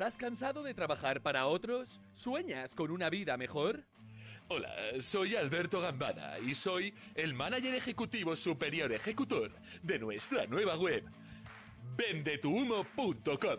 ¿Estás cansado de trabajar para otros? ¿Sueñas con una vida mejor? Hola, soy Alberto Gambada y soy el manager ejecutivo superior ejecutor de nuestra nueva web, vendetuhumo.com.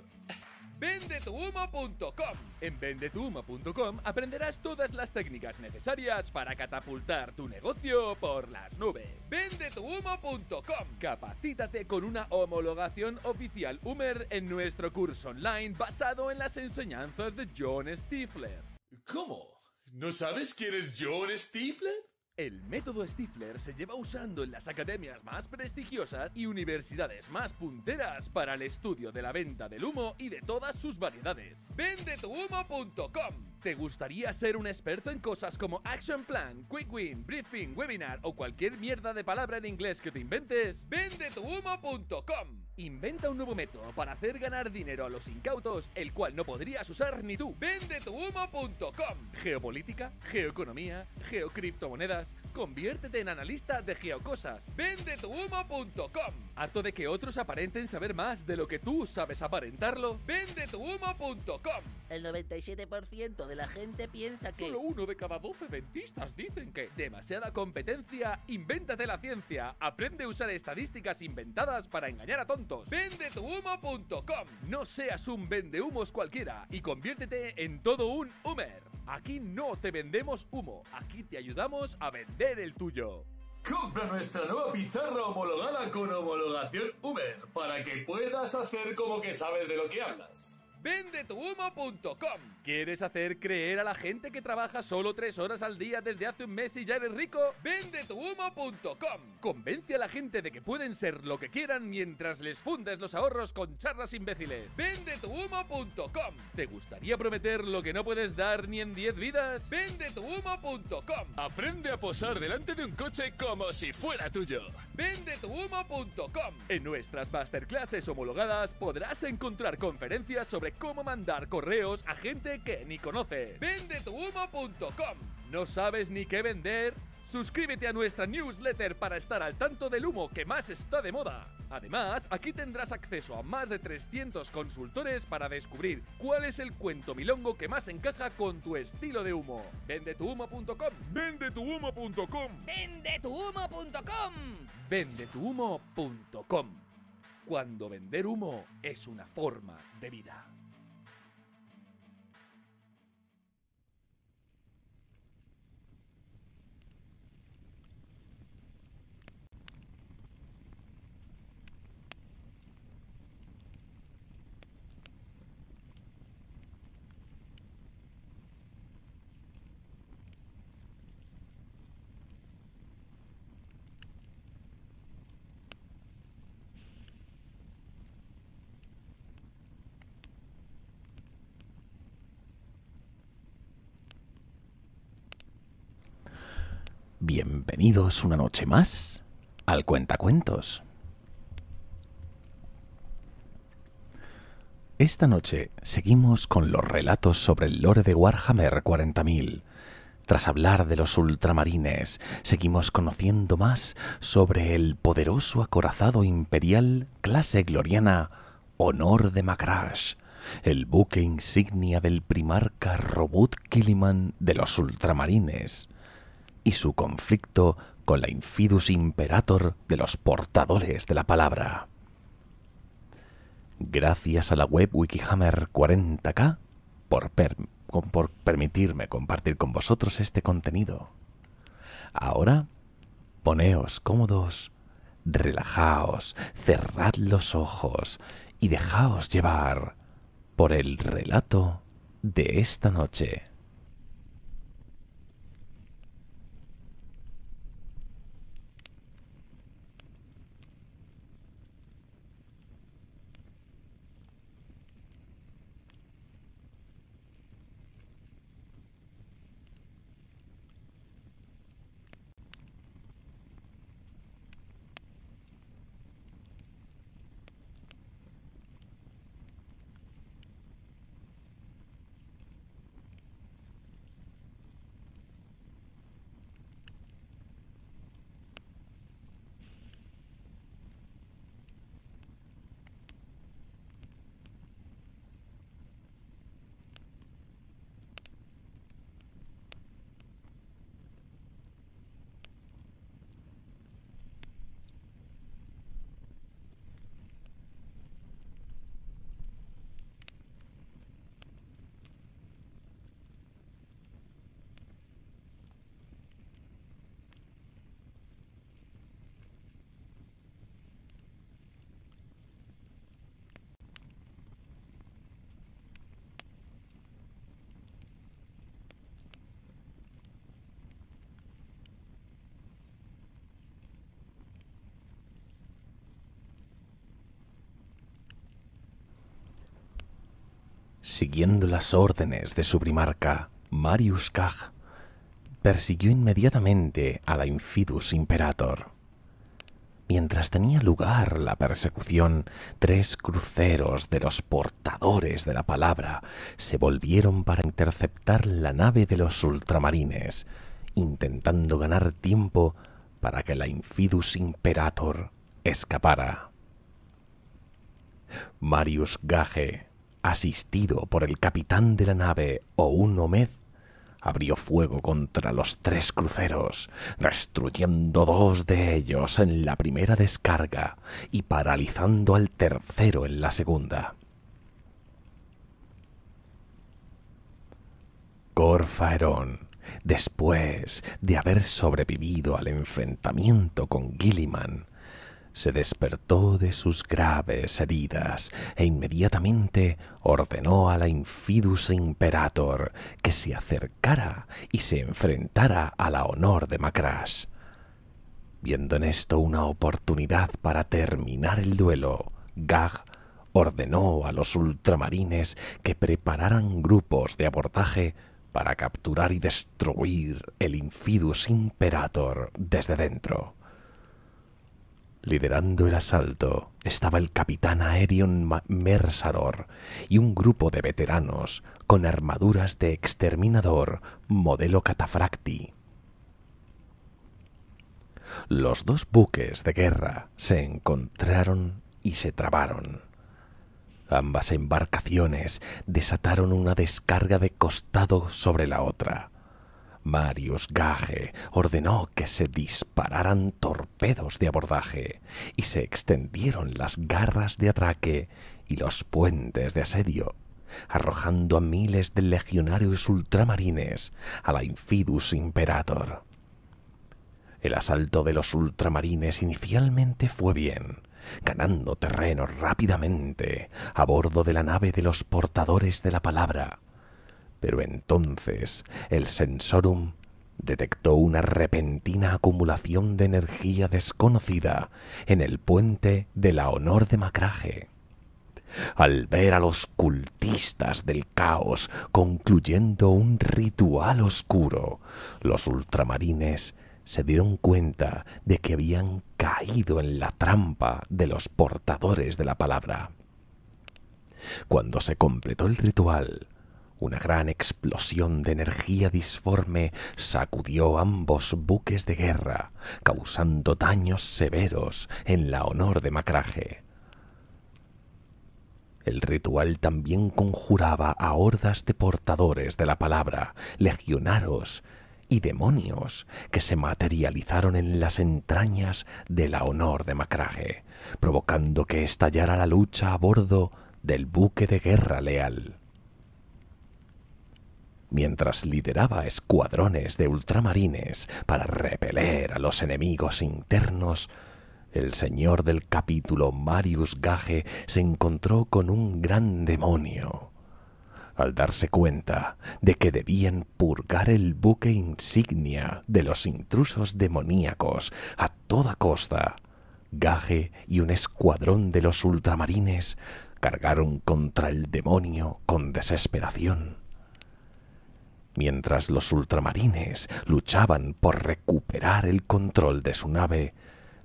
Vendetuhumo.com. En vendetuhumo.com aprenderás todas las técnicas necesarias para catapultar tu negocio por las nubes vendetuhumo.com. Capacítate con una homologación oficial Humer en nuestro curso online basado en las enseñanzas de John Stifler. ¿Cómo? ¿No sabes quién es John Stifler? El método Stifler se lleva usando en las academias más prestigiosas y universidades más punteras para el estudio de la venta del humo y de todas sus variedades. Vendetuhumo.com ¿Te gustaría ser un experto en cosas como Action Plan, Quick Win, Briefing, Webinar o cualquier mierda de palabra en inglés que te inventes? ¡Vendetuhumo.com! Inventa un nuevo método para hacer ganar dinero a los incautos, el cual no podrías usar ni tú. ¡Vendetuhumo.com! Geopolítica, geoeconomía, geocriptomonedas. Conviértete en analista de geocosas. ¡Vendetuhumo.com! ¿Harto de que otros aparenten saber más de lo que tú sabes aparentarlo? ¡Vendetuhumo.com! El 97% de la gente piensa que... Solo uno de cada 12 dentistas dicen que... Demasiada competencia, invéntate la ciencia, aprende a usar estadísticas inventadas para engañar a tontos. ¡Vendetuhumo.com! No seas un vendehumos cualquiera y conviértete en todo un Humer. Aquí no te vendemos humo, aquí te ayudamos a vender el tuyo. Compra nuestra nueva pizarra homologada con homologación Uber para que puedas hacer como que sabes de lo que hablas tu vendetuhumo.com. ¿Quieres hacer creer a la gente que trabaja solo 3 horas al día desde hace un mes y ya eres rico? ¡Vende tu vendetuhumo.com. Convence a la gente de que pueden ser lo que quieran mientras les fundes los ahorros con charlas imbéciles. ¡Vende tu vendetuhumo.com. ¿Te gustaría prometer lo que no puedes dar ni en 10 vidas? ¡Vende tu vendetuhumo.com. Aprende a posar delante de un coche como si fuera tuyo. Vende tu vendetuhumo.com. En nuestras masterclasses homologadas podrás encontrar conferencias sobre cómo mandar correos a gente que ni conoce. Vendetuhumo.com. ¿No sabes ni qué vender? Suscríbete a nuestra newsletter para estar al tanto del humo que más está de moda. Además, aquí tendrás acceso a más de 300 consultores para descubrir cuál es el cuento milongo que más encaja con tu estilo de humo. Vendetuhumo.com. Vendetuhumo.com. Vendetuhumo.com. Vendetuhumo.com. Cuando vender humo es una forma de vida. Bienvenidos una noche más al Cuentacuentos. Esta noche seguimos con los relatos sobre el lore de Warhammer 40.000. Tras hablar de los ultramarines, seguimos conociendo más sobre el poderoso acorazado imperial clase gloriana Honor de Macrash, el buque insignia del primarca Robot Killiman de los ultramarines y su conflicto con la infidus imperator de los portadores de la palabra. Gracias a la web Wikihammer 40K por, permitirme compartir con vosotros este contenido. Ahora, poneos cómodos, relajaos, cerrad los ojos y dejaos llevar por el relato de esta noche. Siguiendo las órdenes de su primarca, Marius Gage, persiguió inmediatamente a la Infidus Imperator. Mientras tenía lugar la persecución, tres cruceros de los portadores de la palabra se volvieron para interceptar la nave de los ultramarines, intentando ganar tiempo para que la Infidus Imperator escapara. Marius Gage asistido por el capitán de la nave Oun Omed, abrió fuego contra los tres cruceros, destruyendo dos de ellos en la primera descarga y paralizando al tercero en la segunda. Corfaerón, después de haber sobrevivido al enfrentamiento con Gilliman, se despertó de sus graves heridas e inmediatamente ordenó a la infidus imperator que se acercara y se enfrentara a la honor de Macrash. Viendo en esto una oportunidad para terminar el duelo, Gag ordenó a los ultramarines que prepararan grupos de abordaje para capturar y destruir el infidus imperator desde dentro. Liderando el asalto estaba el capitán Aerion Mersador y un grupo de veteranos con armaduras de exterminador modelo catafracti. Los dos buques de guerra se encontraron y se trabaron. Ambas embarcaciones desataron una descarga de costado sobre la otra. Marius Gage ordenó que se dispararan torpedos de abordaje y se extendieron las garras de atraque y los puentes de asedio, arrojando a miles de legionarios ultramarines a la Infidus Imperator. El asalto de los ultramarines inicialmente fue bien, ganando terreno rápidamente a bordo de la nave de los portadores de la palabra, pero entonces el sensorum detectó una repentina acumulación de energía desconocida en el puente de la Honor de Macraje. Al ver a los cultistas del caos concluyendo un ritual oscuro, los ultramarines se dieron cuenta de que habían caído en la trampa de los portadores de la palabra. Cuando se completó el ritual, una gran explosión de energía disforme sacudió ambos buques de guerra, causando daños severos en la honor de Macraje. El ritual también conjuraba a hordas de portadores de la palabra, legionarios y demonios que se materializaron en las entrañas de la honor de Macraje, provocando que estallara la lucha a bordo del buque de guerra leal mientras lideraba escuadrones de ultramarines para repeler a los enemigos internos, el señor del capítulo Marius Gage se encontró con un gran demonio. Al darse cuenta de que debían purgar el buque insignia de los intrusos demoníacos a toda costa, Gage y un escuadrón de los ultramarines cargaron contra el demonio con desesperación. Mientras los ultramarines luchaban por recuperar el control de su nave,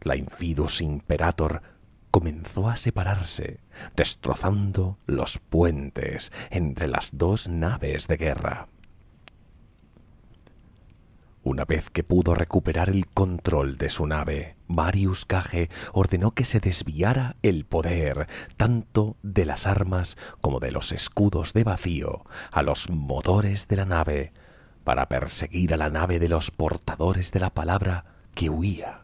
la Infidus Imperator comenzó a separarse, destrozando los puentes entre las dos naves de guerra. Una vez que pudo recuperar el control de su nave, Marius Gage ordenó que se desviara el poder, tanto de las armas como de los escudos de vacío, a los motores de la nave, para perseguir a la nave de los portadores de la palabra que huía.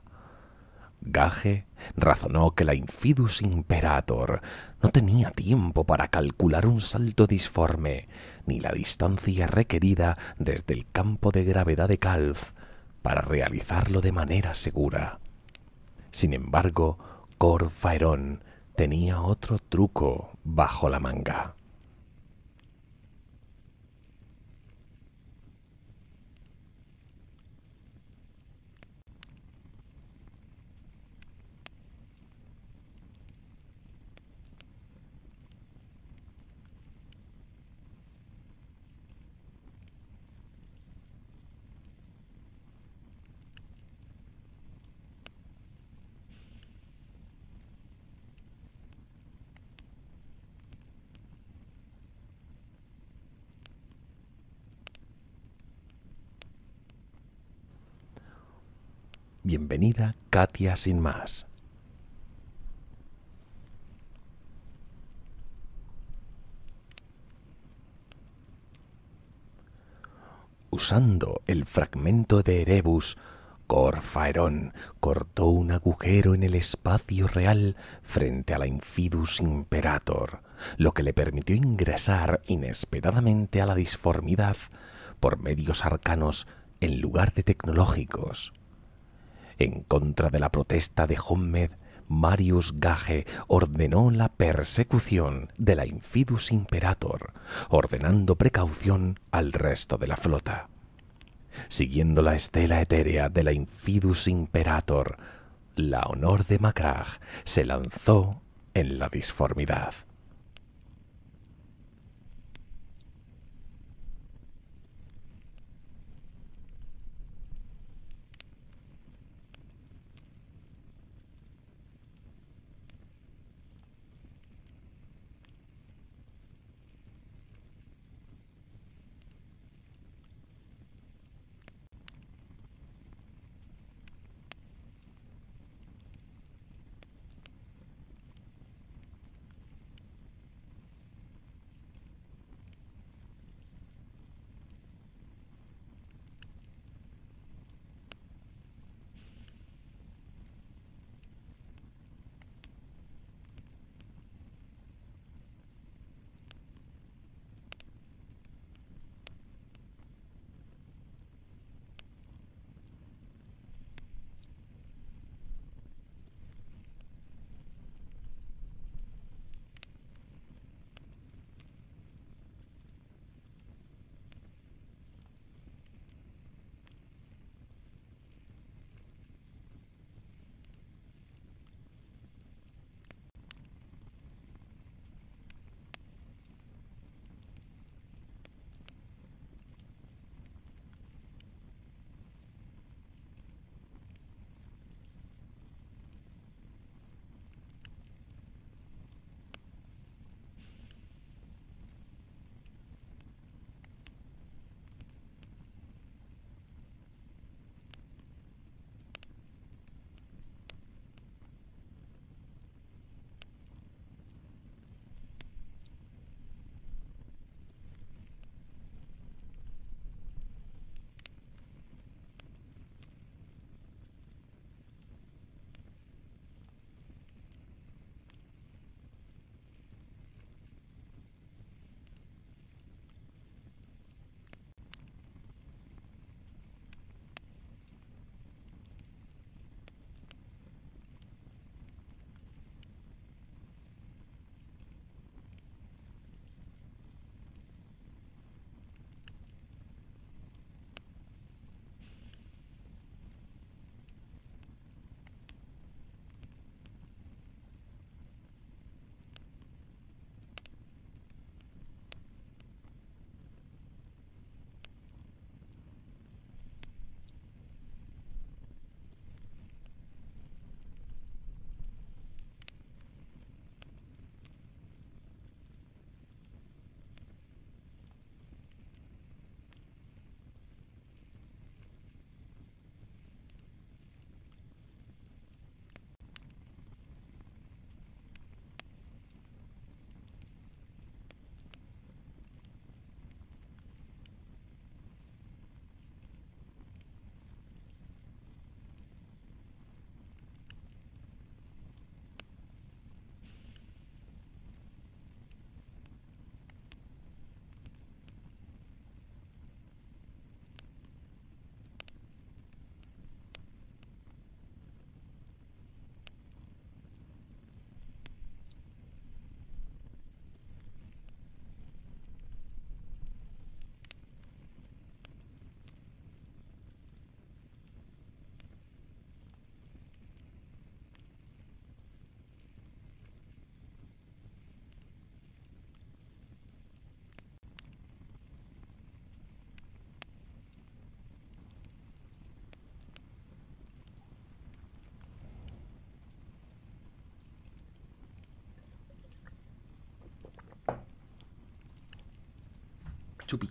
Gage razonó que la infidus imperator no tenía tiempo para calcular un salto disforme, ni la distancia requerida desde el campo de gravedad de Calf para realizarlo de manera segura. Sin embargo, Corfairón tenía otro truco bajo la manga. Bienvenida, Katia Sin Más. Usando el fragmento de Erebus, Corfaerón cortó un agujero en el espacio real frente a la Infidus Imperator, lo que le permitió ingresar inesperadamente a la disformidad por medios arcanos en lugar de tecnológicos. En contra de la protesta de Hommed, Marius Gage ordenó la persecución de la Infidus Imperator, ordenando precaución al resto de la flota. Siguiendo la estela etérea de la Infidus Imperator, la honor de Macrag se lanzó en la disformidad. to be.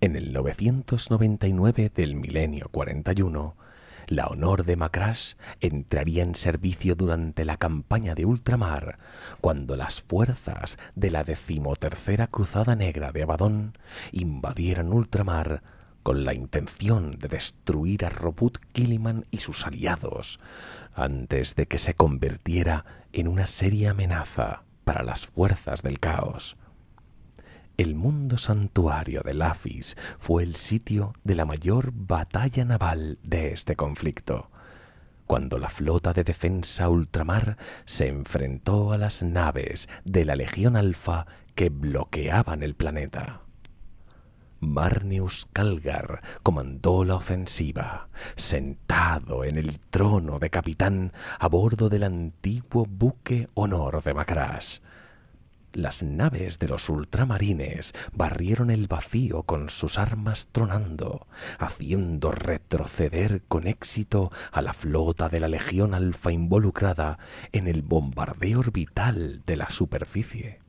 En el 999 del milenio 41, la Honor de Macrash entraría en servicio durante la campaña de ultramar, cuando las fuerzas de la decimotercera Cruzada Negra de Abadón invadieran ultramar con la intención de destruir a Robut Killiman y sus aliados, antes de que se convirtiera en una seria amenaza para las fuerzas del caos. El mundo santuario de Lafis fue el sitio de la mayor batalla naval de este conflicto, cuando la flota de defensa ultramar se enfrentó a las naves de la Legión Alfa que bloqueaban el planeta. Marnius Calgar comandó la ofensiva, sentado en el trono de capitán a bordo del antiguo buque Honor de Macrás, las naves de los ultramarines barrieron el vacío con sus armas tronando, haciendo retroceder con éxito a la flota de la Legión Alfa involucrada en el bombardeo orbital de la superficie.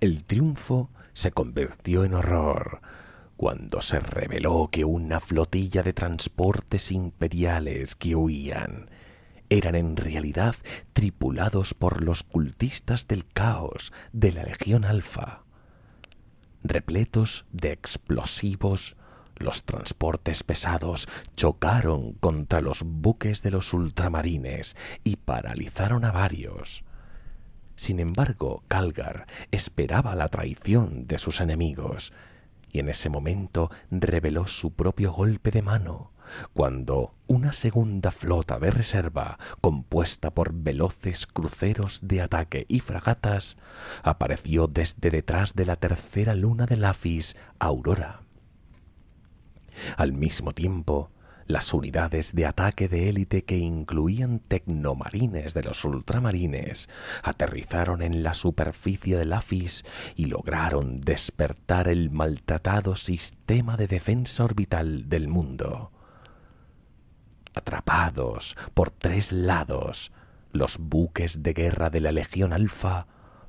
El triunfo se convirtió en horror cuando se reveló que una flotilla de transportes imperiales que huían eran en realidad tripulados por los cultistas del caos de la Legión Alfa. Repletos de explosivos, los transportes pesados chocaron contra los buques de los ultramarines y paralizaron a varios. Sin embargo, Calgar esperaba la traición de sus enemigos, y en ese momento reveló su propio golpe de mano, cuando una segunda flota de reserva, compuesta por veloces cruceros de ataque y fragatas, apareció desde detrás de la tercera luna de Lafis, Aurora. Al mismo tiempo, las unidades de ataque de élite que incluían tecnomarines de los ultramarines aterrizaron en la superficie del AFIS y lograron despertar el maltratado sistema de defensa orbital del mundo atrapados por tres lados, los buques de guerra de la Legión Alfa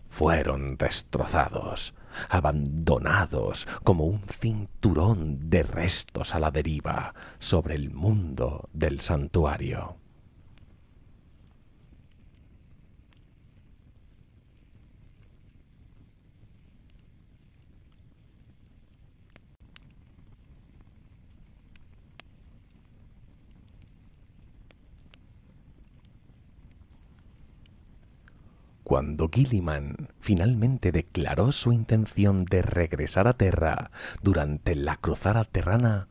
fueron destrozados, abandonados como un cinturón de restos a la deriva sobre el mundo del santuario. cuando Gilliman finalmente declaró su intención de regresar a Terra durante la cruzada terrana,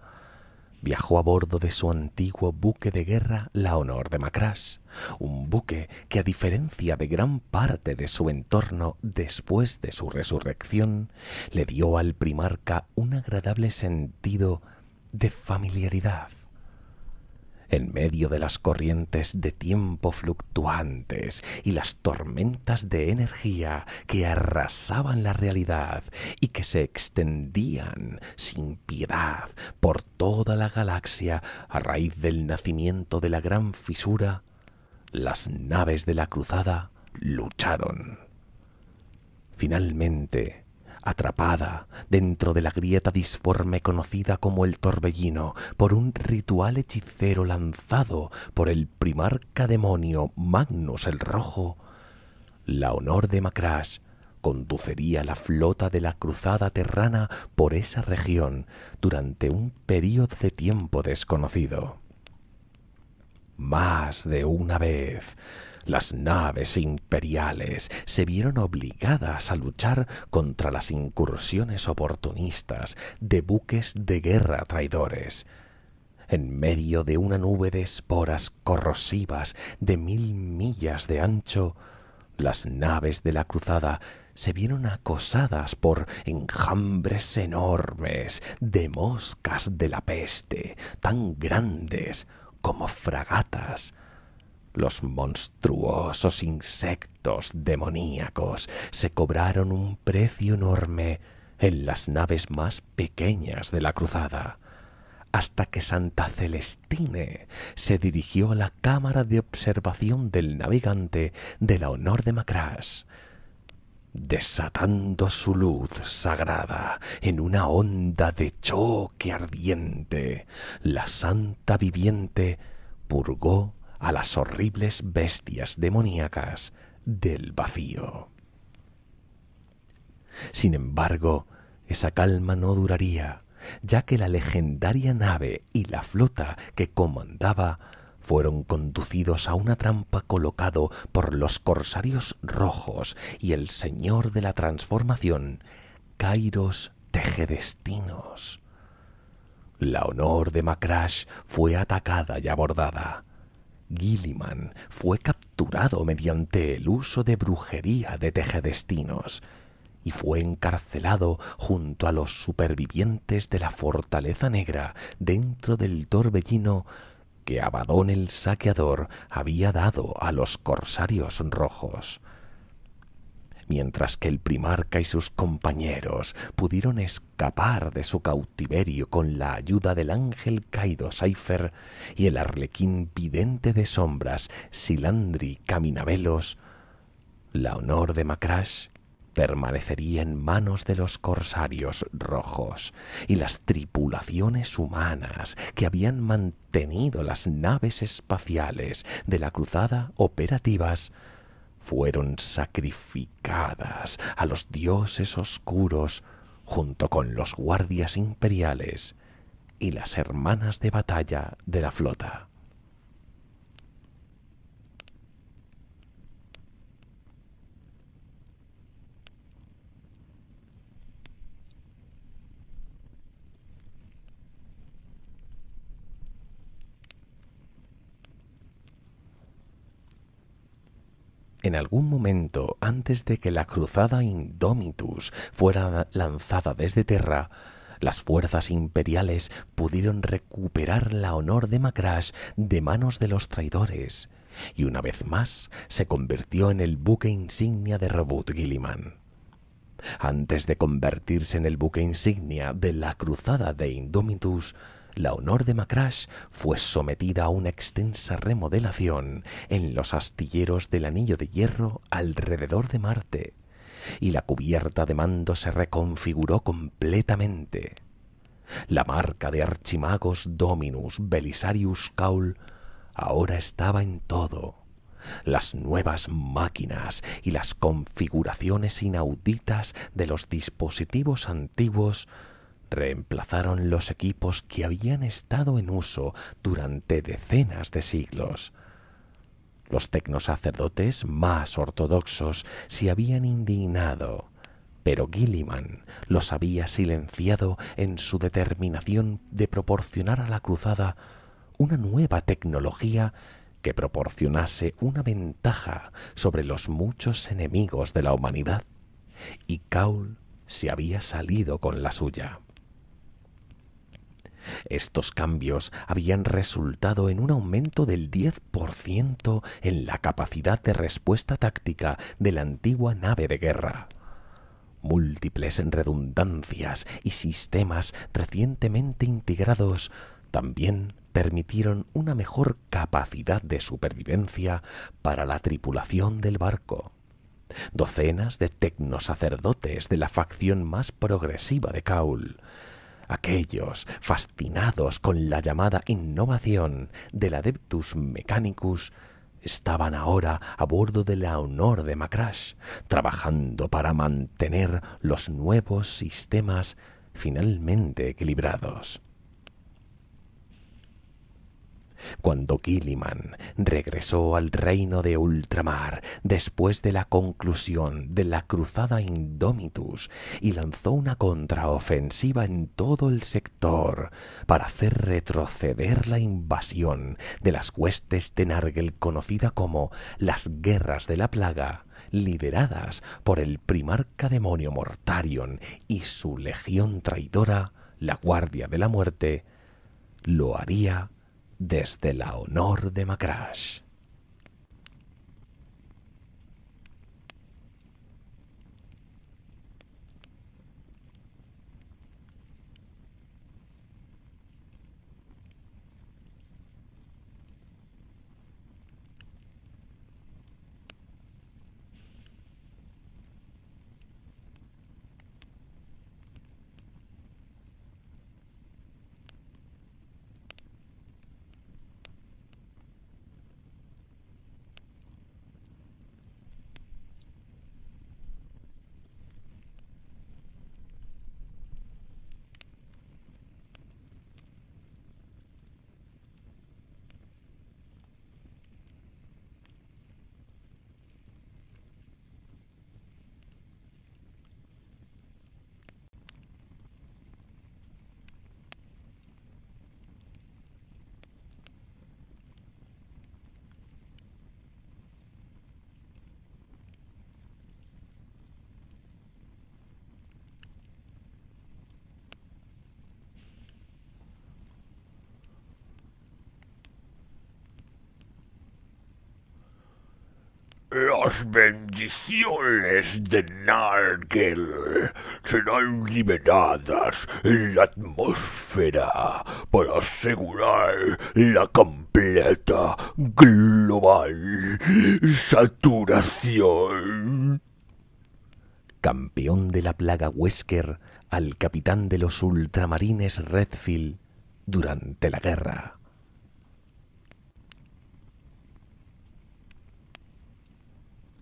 viajó a bordo de su antiguo buque de guerra La Honor de Macras, un buque que a diferencia de gran parte de su entorno después de su resurrección, le dio al primarca un agradable sentido de familiaridad en medio de las corrientes de tiempo fluctuantes y las tormentas de energía que arrasaban la realidad y que se extendían sin piedad por toda la galaxia a raíz del nacimiento de la gran fisura, las naves de la cruzada lucharon. Finalmente, atrapada dentro de la grieta disforme conocida como el torbellino por un ritual hechicero lanzado por el primarca demonio Magnus el Rojo, la honor de Macrash conduciría la flota de la cruzada terrana por esa región durante un período de tiempo desconocido. Más de una vez, las naves imperiales se vieron obligadas a luchar contra las incursiones oportunistas de buques de guerra traidores. En medio de una nube de esporas corrosivas de mil millas de ancho, las naves de la cruzada se vieron acosadas por enjambres enormes de moscas de la peste, tan grandes como fragatas, los monstruosos insectos demoníacos se cobraron un precio enorme en las naves más pequeñas de la cruzada, hasta que Santa Celestine se dirigió a la cámara de observación del navegante de la Honor de Macrás, desatando su luz sagrada en una onda de choque ardiente, la santa viviente purgó a las horribles bestias demoníacas del vacío. Sin embargo, esa calma no duraría, ya que la legendaria nave y la flota que comandaba fueron conducidos a una trampa colocado por los corsarios rojos y el señor de la transformación, Kairos Tejedestinos. La honor de Macrash fue atacada y abordada. Gilliman fue capturado mediante el uso de brujería de tejedestinos y fue encarcelado junto a los supervivientes de la Fortaleza Negra dentro del torbellino que Abadón el saqueador había dado a los corsarios rojos mientras que el primarca y sus compañeros pudieron escapar de su cautiverio con la ayuda del ángel caído Seifer y el arlequín vidente de sombras Silandri Caminabelos, la honor de Macrash permanecería en manos de los corsarios rojos y las tripulaciones humanas que habían mantenido las naves espaciales de la cruzada operativas fueron sacrificadas a los dioses oscuros junto con los guardias imperiales y las hermanas de batalla de la flota. En algún momento, antes de que la cruzada Indomitus fuera lanzada desde Terra, las fuerzas imperiales pudieron recuperar la honor de Macrash de manos de los traidores, y una vez más se convirtió en el buque insignia de Robot Gilliman. Antes de convertirse en el buque insignia de la cruzada de Indomitus, la Honor de Macrash fue sometida a una extensa remodelación en los astilleros del Anillo de Hierro alrededor de Marte, y la cubierta de mando se reconfiguró completamente. La marca de Archimagos Dominus Belisarius Caul ahora estaba en todo. Las nuevas máquinas y las configuraciones inauditas de los dispositivos antiguos reemplazaron los equipos que habían estado en uso durante decenas de siglos. Los tecnosacerdotes más ortodoxos se habían indignado, pero Gilliman los había silenciado en su determinación de proporcionar a la cruzada una nueva tecnología que proporcionase una ventaja sobre los muchos enemigos de la humanidad, y Kaul se había salido con la suya. Estos cambios habían resultado en un aumento del 10% en la capacidad de respuesta táctica de la antigua nave de guerra. Múltiples redundancias y sistemas recientemente integrados también permitieron una mejor capacidad de supervivencia para la tripulación del barco. Docenas de tecnosacerdotes de la facción más progresiva de Kaul aquellos fascinados con la llamada innovación del Adeptus Mechanicus estaban ahora a bordo de la Honor de Macrash, trabajando para mantener los nuevos sistemas finalmente equilibrados cuando Killiman regresó al reino de ultramar después de la conclusión de la cruzada Indomitus y lanzó una contraofensiva en todo el sector para hacer retroceder la invasión de las huestes de Nargel conocida como las Guerras de la Plaga lideradas por el primarca demonio Mortarion y su legión traidora, la Guardia de la Muerte, lo haría desde la Honor de Macrash. las bendiciones de Nargel serán liberadas en la atmósfera para asegurar la completa global saturación. Campeón de la plaga Wesker al capitán de los ultramarines Redfield durante la guerra.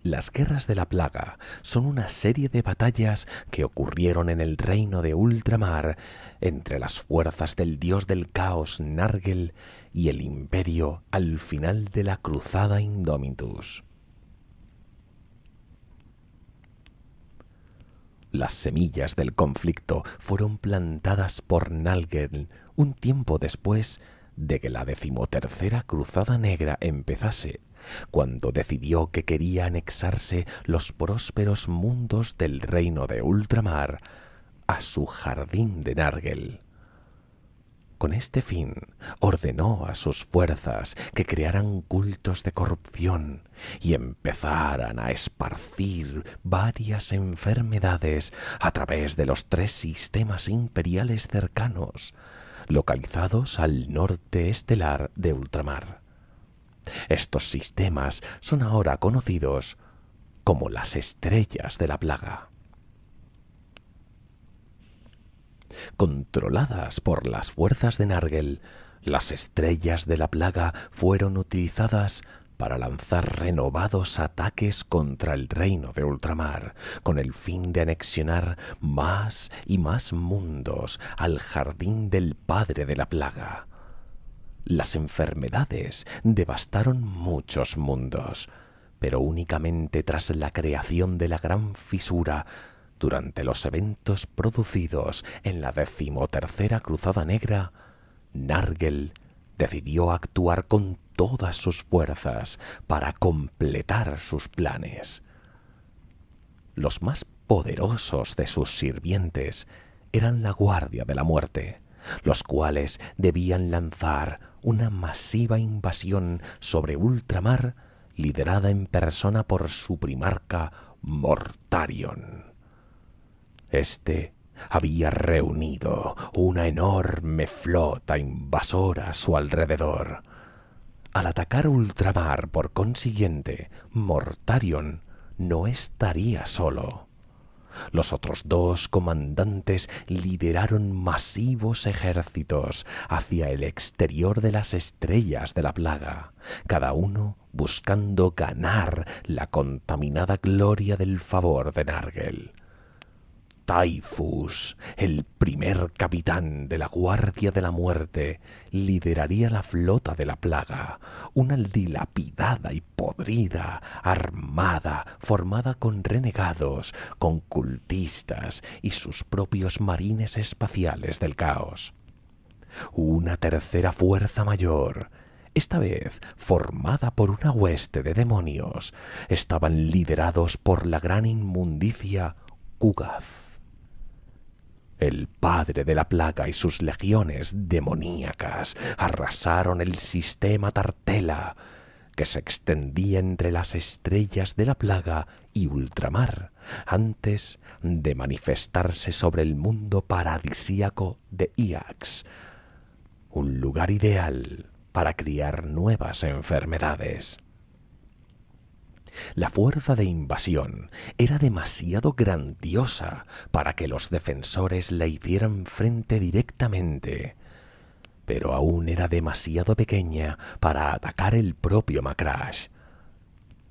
Las guerras de la plaga son una serie de batallas que ocurrieron en el reino de ultramar entre las fuerzas del dios del caos Nargel y el imperio al final de la cruzada Indomitus. Las semillas del conflicto fueron plantadas por Nargel un tiempo después de que la decimotercera cruzada negra empezase cuando decidió que quería anexarse los prósperos mundos del reino de ultramar a su jardín de Nargel. Con este fin ordenó a sus fuerzas que crearan cultos de corrupción y empezaran a esparcir varias enfermedades a través de los tres sistemas imperiales cercanos, localizados al norte estelar de ultramar. Estos sistemas son ahora conocidos como las estrellas de la plaga. Controladas por las fuerzas de Nargel, las estrellas de la plaga fueron utilizadas para lanzar renovados ataques contra el reino de ultramar, con el fin de anexionar más y más mundos al jardín del padre de la plaga, las enfermedades devastaron muchos mundos, pero únicamente tras la creación de la gran fisura, durante los eventos producidos en la decimotercera Cruzada Negra, Nargel decidió actuar con todas sus fuerzas para completar sus planes. Los más poderosos de sus sirvientes eran la Guardia de la Muerte, los cuales debían lanzar una masiva invasión sobre ultramar liderada en persona por su primarca Mortarion. Este había reunido una enorme flota invasora a su alrededor. Al atacar ultramar, por consiguiente, Mortarion no estaría solo. Los otros dos comandantes liberaron masivos ejércitos hacia el exterior de las estrellas de la plaga, cada uno buscando ganar la contaminada gloria del favor de Nargel. Typhus, el primer capitán de la Guardia de la Muerte, lideraría la flota de la plaga, una dilapidada y podrida armada formada con renegados, con cultistas y sus propios marines espaciales del caos. Una tercera fuerza mayor, esta vez formada por una hueste de demonios, estaban liderados por la gran inmundicia cugaz el padre de la plaga y sus legiones demoníacas arrasaron el sistema Tartela, que se extendía entre las estrellas de la plaga y ultramar, antes de manifestarse sobre el mundo paradisíaco de Iax, un lugar ideal para criar nuevas enfermedades. La fuerza de invasión era demasiado grandiosa para que los defensores la hicieran frente directamente, pero aún era demasiado pequeña para atacar el propio Macrash.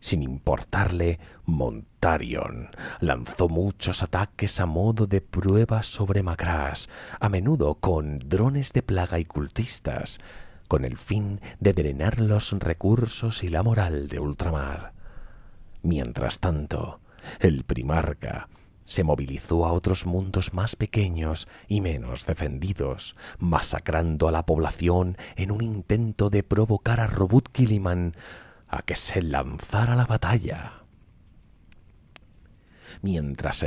Sin importarle, Montarion lanzó muchos ataques a modo de prueba sobre Macrash, a menudo con drones de plaga y cultistas, con el fin de drenar los recursos y la moral de Ultramar. Mientras tanto, el primarca se movilizó a otros mundos más pequeños y menos defendidos, masacrando a la población en un intento de provocar a Robot Killiman a que se lanzara la batalla. Mientras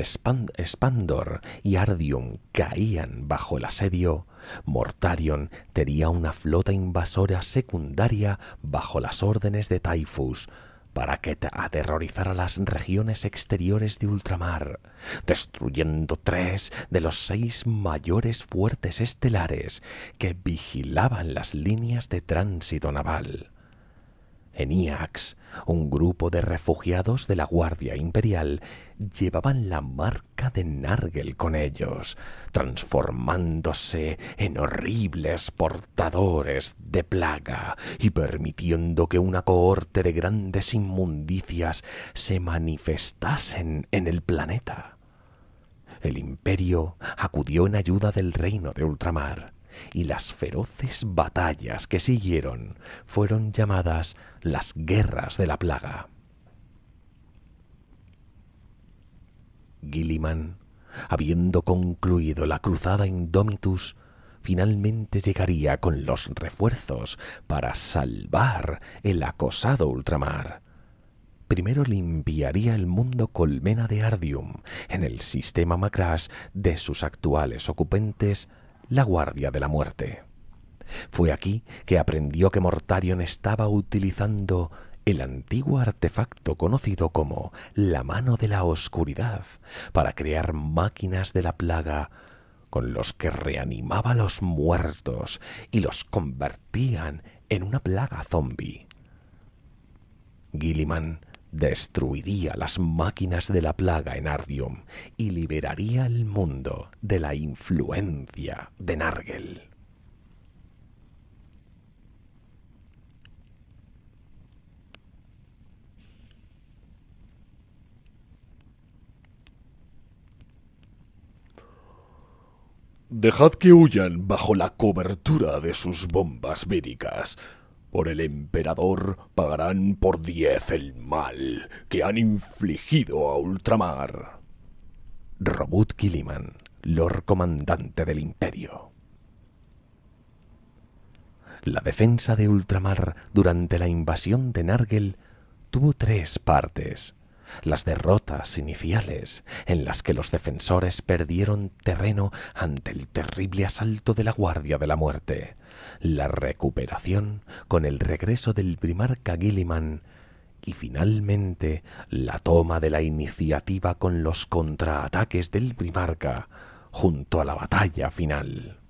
Spandor y Ardium caían bajo el asedio, Mortarion tenía una flota invasora secundaria bajo las órdenes de Typhus, para que aterrorizara las regiones exteriores de ultramar, destruyendo tres de los seis mayores fuertes estelares que vigilaban las líneas de tránsito naval. En Iax, un grupo de refugiados de la Guardia Imperial llevaban la marca de Nargel con ellos, transformándose en horribles portadores de plaga y permitiendo que una cohorte de grandes inmundicias se manifestasen en el planeta. El imperio acudió en ayuda del reino de ultramar, y las feroces batallas que siguieron fueron llamadas las guerras de la plaga. Gilliman, habiendo concluido la cruzada Indomitus, finalmente llegaría con los refuerzos para salvar el acosado ultramar. Primero limpiaría el mundo colmena de Ardium en el sistema Macrash de sus actuales ocupantes, la Guardia de la Muerte. Fue aquí que aprendió que Mortarion estaba utilizando el antiguo artefacto conocido como la mano de la oscuridad para crear máquinas de la plaga con los que reanimaba a los muertos y los convertían en una plaga zombie. Gilliman destruiría las máquinas de la plaga en Ardium y liberaría el mundo de la influencia de Nargel. Dejad que huyan bajo la cobertura de sus bombas víricas. Por el emperador pagarán por diez el mal que han infligido a ultramar. Robut Kiliman, Lord Comandante del Imperio. La defensa de ultramar durante la invasión de Nargel tuvo tres partes las derrotas iniciales, en las que los defensores perdieron terreno ante el terrible asalto de la Guardia de la Muerte, la recuperación con el regreso del primarca Gilliman y finalmente la toma de la iniciativa con los contraataques del primarca junto a la batalla final.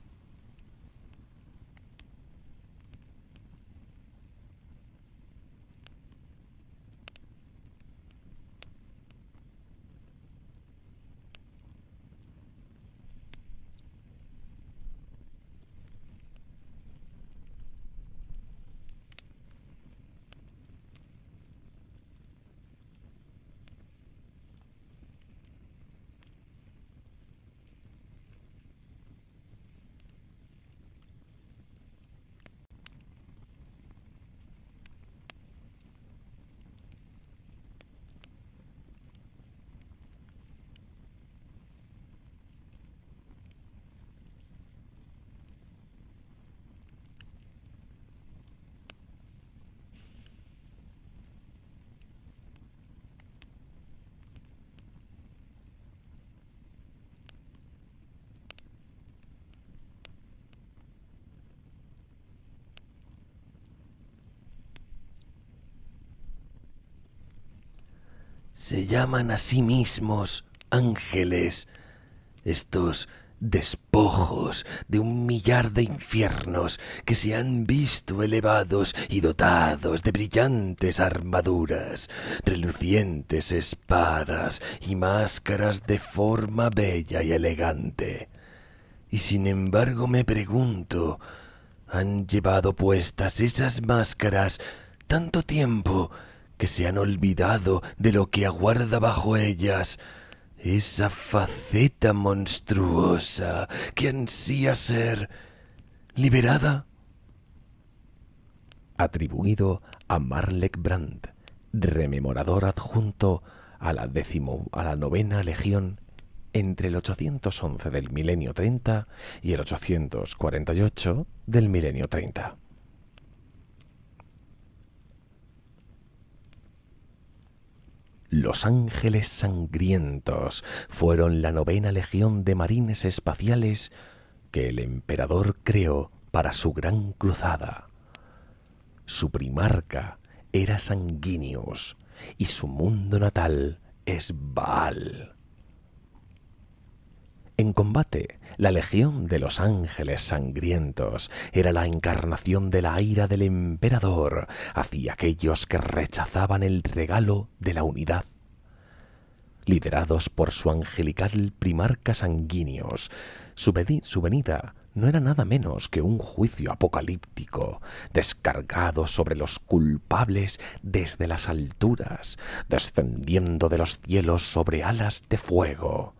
llaman a sí mismos ángeles, estos despojos de un millar de infiernos que se han visto elevados y dotados de brillantes armaduras, relucientes espadas y máscaras de forma bella y elegante. Y sin embargo me pregunto, ¿han llevado puestas esas máscaras tanto tiempo que se han olvidado de lo que aguarda bajo ellas, esa faceta monstruosa que ansía ser liberada. Atribuido a Marlek Brandt, rememorador adjunto a la, a la novena legión entre el 811 del milenio 30 y el 848 del milenio 30. Los Ángeles Sangrientos fueron la novena legión de marines espaciales que el emperador creó para su gran cruzada. Su primarca era Sanguinius y su mundo natal es Baal. En combate, la Legión de los Ángeles Sangrientos era la encarnación de la ira del emperador hacia aquellos que rechazaban el regalo de la unidad. Liderados por su angelical primarca sanguíneos, su, su venida no era nada menos que un juicio apocalíptico, descargado sobre los culpables desde las alturas, descendiendo de los cielos sobre alas de fuego.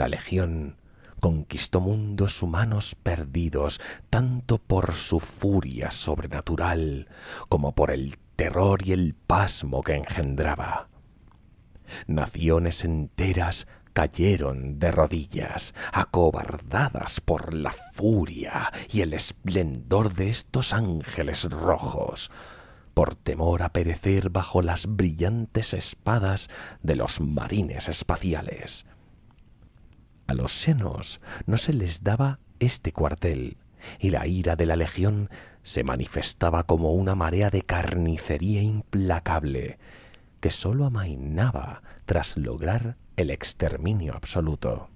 La legión conquistó mundos humanos perdidos, tanto por su furia sobrenatural como por el terror y el pasmo que engendraba. Naciones enteras cayeron de rodillas, acobardadas por la furia y el esplendor de estos ángeles rojos, por temor a perecer bajo las brillantes espadas de los marines espaciales. A los senos no se les daba este cuartel, y la ira de la legión se manifestaba como una marea de carnicería implacable, que sólo amainaba tras lograr el exterminio absoluto.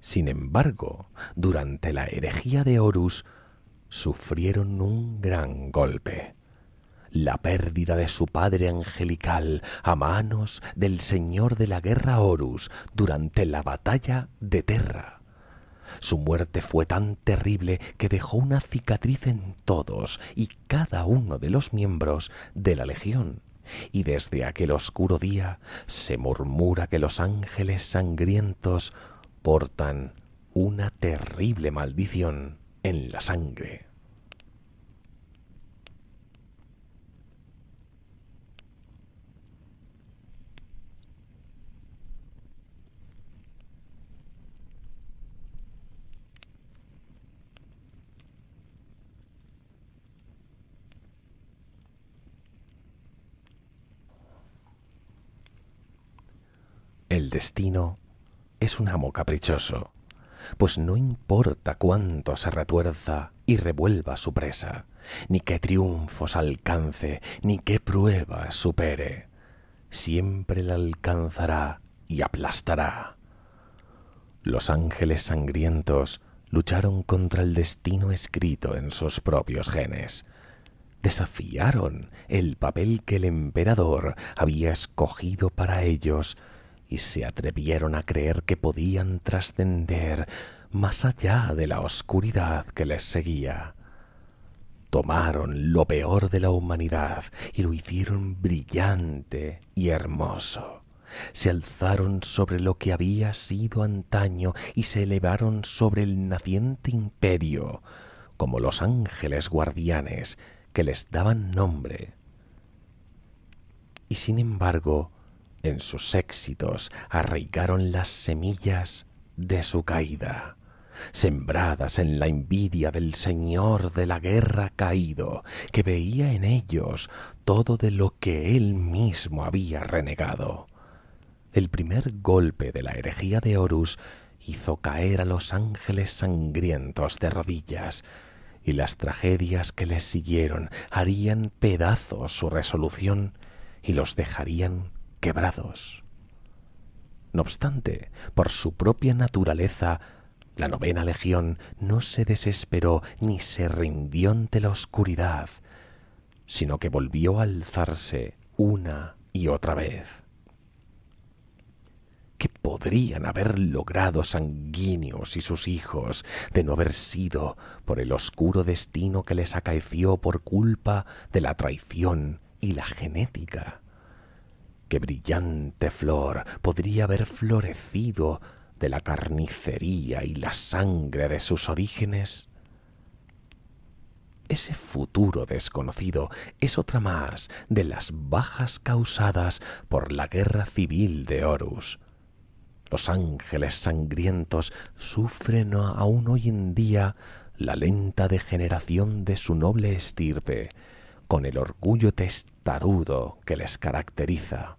Sin embargo, durante la herejía de Horus, sufrieron un gran golpe la pérdida de su padre angelical a manos del señor de la guerra Horus durante la batalla de Terra. Su muerte fue tan terrible que dejó una cicatriz en todos y cada uno de los miembros de la Legión, y desde aquel oscuro día se murmura que los ángeles sangrientos portan una terrible maldición en la sangre. El destino es un amo caprichoso, pues no importa cuánto se retuerza y revuelva su presa, ni qué triunfos alcance, ni qué pruebas supere, siempre la alcanzará y aplastará. Los ángeles sangrientos lucharon contra el destino escrito en sus propios genes, desafiaron el papel que el emperador había escogido para ellos y se atrevieron a creer que podían trascender más allá de la oscuridad que les seguía. Tomaron lo peor de la humanidad y lo hicieron brillante y hermoso. Se alzaron sobre lo que había sido antaño y se elevaron sobre el naciente imperio, como los ángeles guardianes que les daban nombre. Y sin embargo, en sus éxitos arraigaron las semillas de su caída, sembradas en la envidia del señor de la guerra caído, que veía en ellos todo de lo que él mismo había renegado. El primer golpe de la herejía de Horus hizo caer a los ángeles sangrientos de rodillas, y las tragedias que les siguieron harían pedazos su resolución y los dejarían quebrados. No obstante, por su propia naturaleza, la novena legión no se desesperó ni se rindió ante la oscuridad, sino que volvió a alzarse una y otra vez. ¿Qué podrían haber logrado Sanguíneos y sus hijos de no haber sido por el oscuro destino que les acaeció por culpa de la traición y la genética? qué brillante flor podría haber florecido de la carnicería y la sangre de sus orígenes. Ese futuro desconocido es otra más de las bajas causadas por la guerra civil de Horus. Los ángeles sangrientos sufren aún hoy en día la lenta degeneración de su noble estirpe, con el orgullo testarudo que les caracteriza.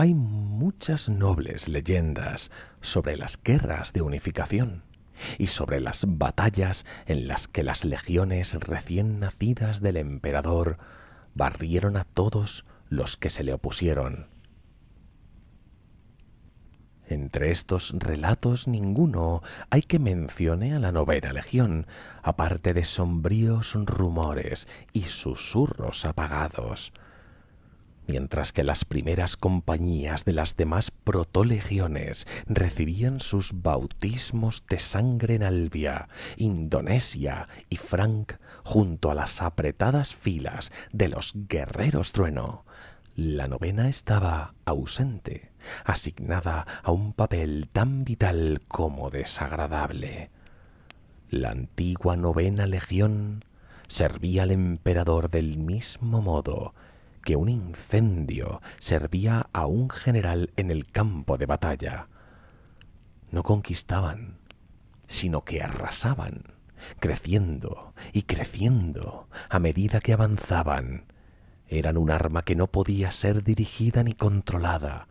Hay muchas nobles leyendas sobre las guerras de unificación y sobre las batallas en las que las legiones recién nacidas del emperador barrieron a todos los que se le opusieron. Entre estos relatos ninguno hay que mencione a la novena legión, aparte de sombríos rumores y susurros apagados mientras que las primeras compañías de las demás protolegiones recibían sus bautismos de sangre en Albia, Indonesia y Frank junto a las apretadas filas de los guerreros trueno. La novena estaba ausente, asignada a un papel tan vital como desagradable. La antigua novena legión servía al emperador del mismo modo que un incendio servía a un general en el campo de batalla. No conquistaban, sino que arrasaban, creciendo y creciendo a medida que avanzaban. Eran un arma que no podía ser dirigida ni controlada,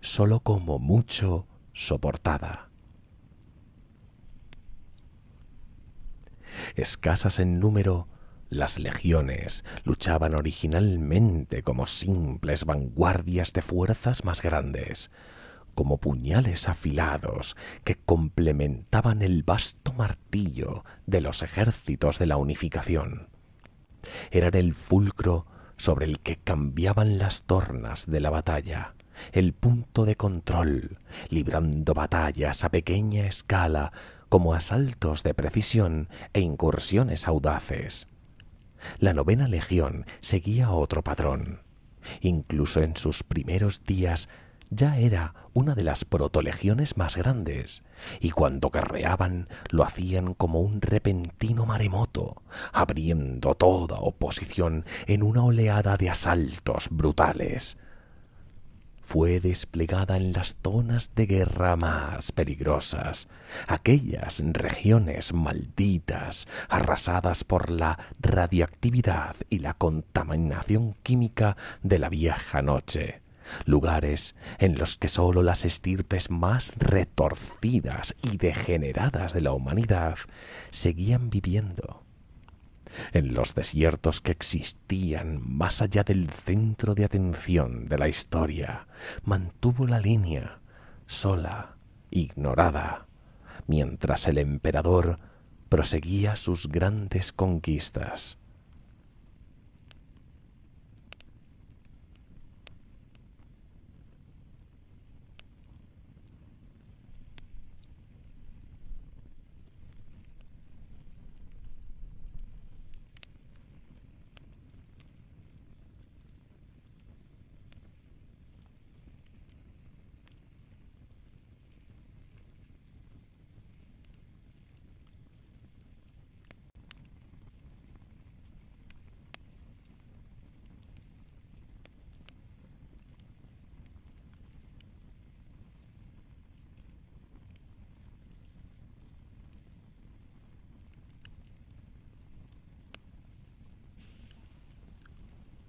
sólo como mucho soportada. Escasas en número, las legiones luchaban originalmente como simples vanguardias de fuerzas más grandes, como puñales afilados que complementaban el vasto martillo de los ejércitos de la unificación. Eran el fulcro sobre el que cambiaban las tornas de la batalla, el punto de control, librando batallas a pequeña escala como asaltos de precisión e incursiones audaces la novena legión seguía otro patrón. Incluso en sus primeros días ya era una de las protolegiones más grandes, y cuando carreaban lo hacían como un repentino maremoto, abriendo toda oposición en una oleada de asaltos brutales, fue desplegada en las zonas de guerra más peligrosas, aquellas regiones malditas, arrasadas por la radioactividad y la contaminación química de la vieja noche lugares en los que sólo las estirpes más retorcidas y degeneradas de la humanidad seguían viviendo en los desiertos que existían más allá del centro de atención de la historia, mantuvo la línea, sola, ignorada, mientras el emperador proseguía sus grandes conquistas.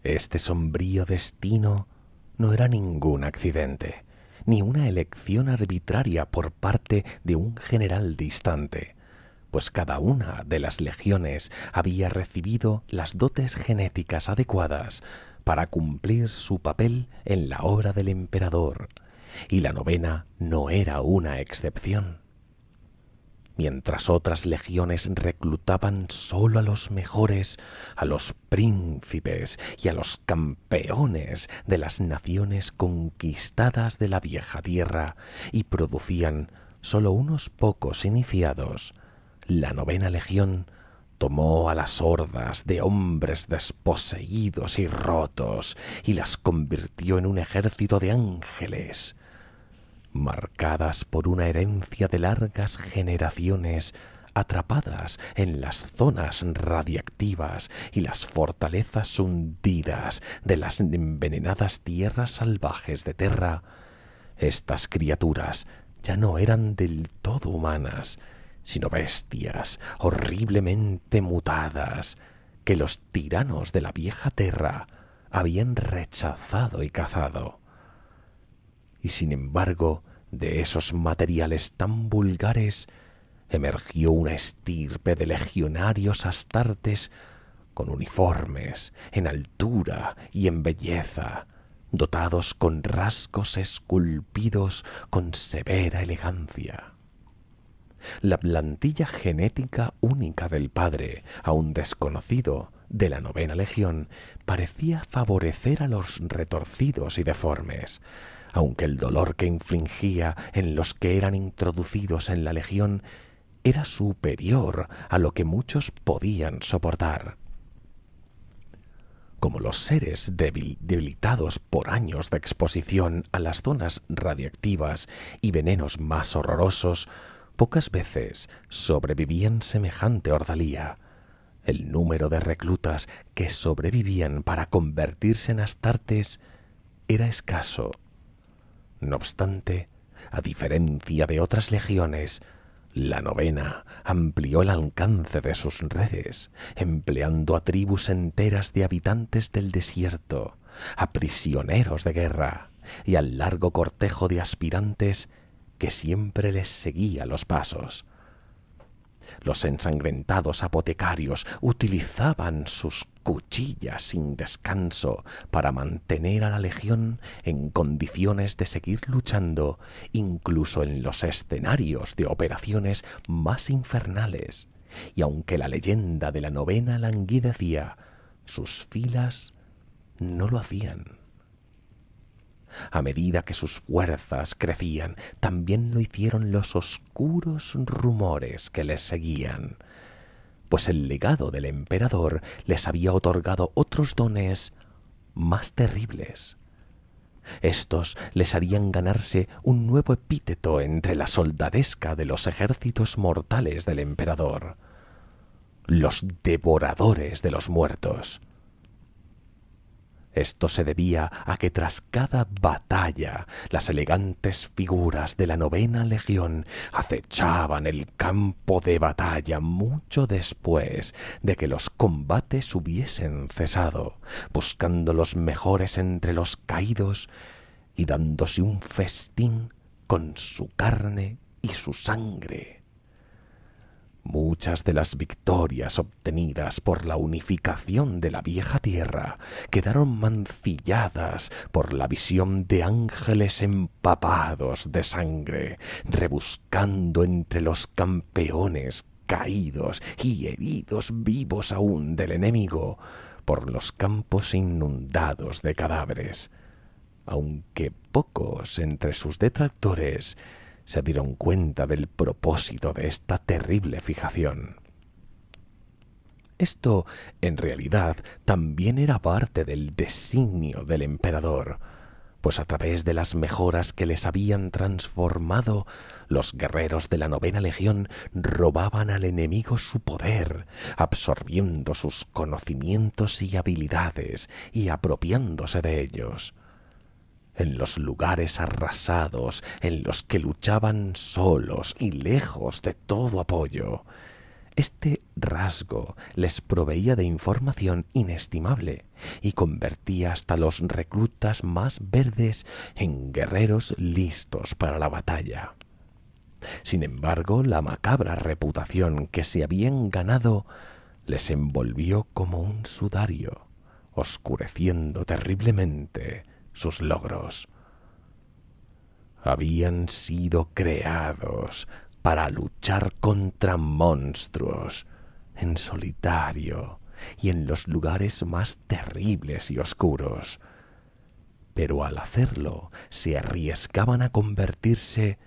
Este sombrío destino no era ningún accidente, ni una elección arbitraria por parte de un general distante, pues cada una de las legiones había recibido las dotes genéticas adecuadas para cumplir su papel en la obra del emperador, y la novena no era una excepción mientras otras legiones reclutaban solo a los mejores, a los príncipes y a los campeones de las naciones conquistadas de la vieja tierra, y producían solo unos pocos iniciados, la novena legión tomó a las hordas de hombres desposeídos y rotos y las convirtió en un ejército de ángeles marcadas por una herencia de largas generaciones atrapadas en las zonas radiactivas y las fortalezas hundidas de las envenenadas tierras salvajes de Terra, estas criaturas ya no eran del todo humanas, sino bestias horriblemente mutadas que los tiranos de la vieja Terra habían rechazado y cazado y sin embargo de esos materiales tan vulgares emergió una estirpe de legionarios astartes con uniformes en altura y en belleza, dotados con rasgos esculpidos con severa elegancia. La plantilla genética única del padre, aún desconocido, de la novena legión, parecía favorecer a los retorcidos y deformes, aunque el dolor que infligía en los que eran introducidos en la legión era superior a lo que muchos podían soportar. Como los seres debilitados por años de exposición a las zonas radiactivas y venenos más horrorosos, pocas veces sobrevivían semejante ordalía. El número de reclutas que sobrevivían para convertirse en astartes era escaso no obstante, a diferencia de otras legiones, la novena amplió el alcance de sus redes, empleando a tribus enteras de habitantes del desierto, a prisioneros de guerra y al largo cortejo de aspirantes que siempre les seguía los pasos. Los ensangrentados apotecarios utilizaban sus cuchillas sin descanso para mantener a la legión en condiciones de seguir luchando incluso en los escenarios de operaciones más infernales. Y aunque la leyenda de la novena languidecía, sus filas no lo hacían. A medida que sus fuerzas crecían, también lo hicieron los oscuros rumores que les seguían, pues el legado del emperador les había otorgado otros dones más terribles. Estos les harían ganarse un nuevo epíteto entre la soldadesca de los ejércitos mortales del emperador, los devoradores de los muertos. Esto se debía a que tras cada batalla las elegantes figuras de la novena legión acechaban el campo de batalla mucho después de que los combates hubiesen cesado, buscando los mejores entre los caídos y dándose un festín con su carne y su sangre. Muchas de las victorias obtenidas por la unificación de la vieja tierra quedaron mancilladas por la visión de ángeles empapados de sangre, rebuscando entre los campeones caídos y heridos vivos aún del enemigo por los campos inundados de cadáveres. Aunque pocos entre sus detractores se dieron cuenta del propósito de esta terrible fijación. Esto, en realidad, también era parte del designio del emperador, pues a través de las mejoras que les habían transformado, los guerreros de la novena legión robaban al enemigo su poder, absorbiendo sus conocimientos y habilidades y apropiándose de ellos en los lugares arrasados en los que luchaban solos y lejos de todo apoyo. Este rasgo les proveía de información inestimable y convertía hasta los reclutas más verdes en guerreros listos para la batalla. Sin embargo, la macabra reputación que se habían ganado les envolvió como un sudario, oscureciendo terriblemente sus logros. Habían sido creados para luchar contra monstruos, en solitario y en los lugares más terribles y oscuros. Pero al hacerlo se arriesgaban a convertirse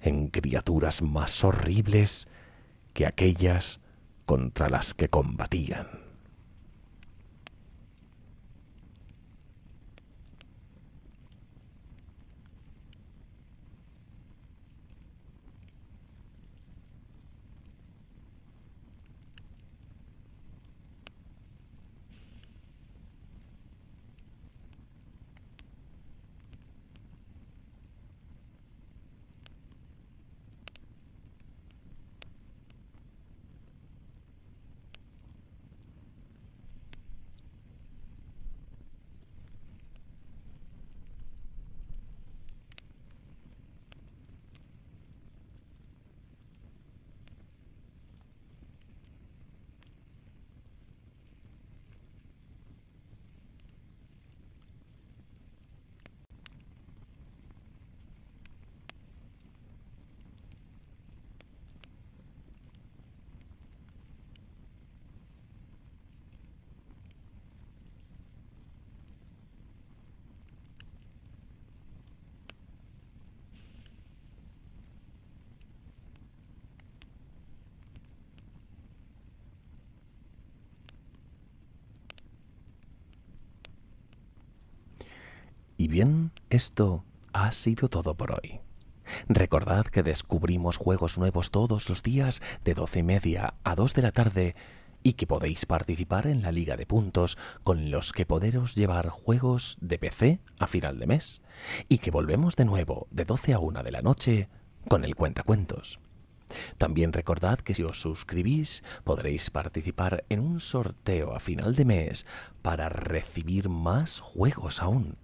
en criaturas más horribles que aquellas contra las que combatían. Y bien, esto ha sido todo por hoy. Recordad que descubrimos juegos nuevos todos los días de 12 y media a 2 de la tarde y que podéis participar en la Liga de Puntos con los que poderos llevar juegos de PC a final de mes y que volvemos de nuevo de 12 a 1 de la noche con el cuentacuentos. También recordad que si os suscribís podréis participar en un sorteo a final de mes para recibir más juegos aún.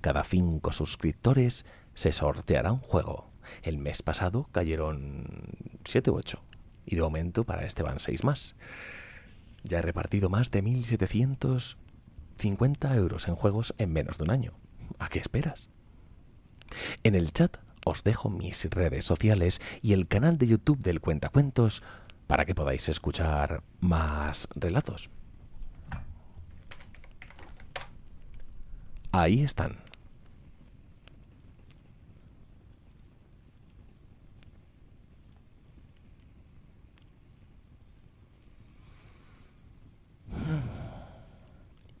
Cada cinco suscriptores se sorteará un juego. El mes pasado cayeron 7 u 8. Y de momento para este van 6 más. Ya he repartido más de 1.750 euros en juegos en menos de un año. ¿A qué esperas? En el chat os dejo mis redes sociales y el canal de YouTube del Cuentacuentos para que podáis escuchar más relatos. Ahí están.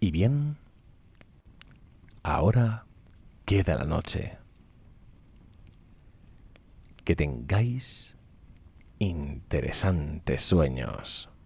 Y bien, ahora queda la noche. Que tengáis interesantes sueños.